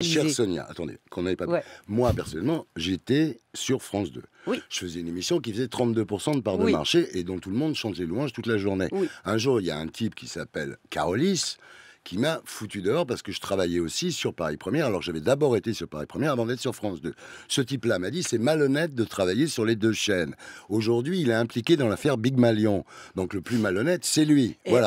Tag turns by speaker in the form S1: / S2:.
S1: Chère
S2: Sonia, attendez, qu'on n'avait pas. Moi, personnellement, j'étais sur France 2. Je faisais une émission qui faisait 32% de part de marché et dont tout le monde chantait louange toute la journée. Un jour, il y a un type qui s'appelle Carolis qui m'a foutu dehors parce que je travaillais aussi sur Paris Première. Alors j'avais d'abord été sur Paris Première avant d'être sur France 2. Ce type-là m'a dit c'est malhonnête de travailler sur les deux chaînes. Aujourd'hui, il est impliqué dans l'affaire Big Malion. Donc le plus malhonnête, c'est lui. voilà.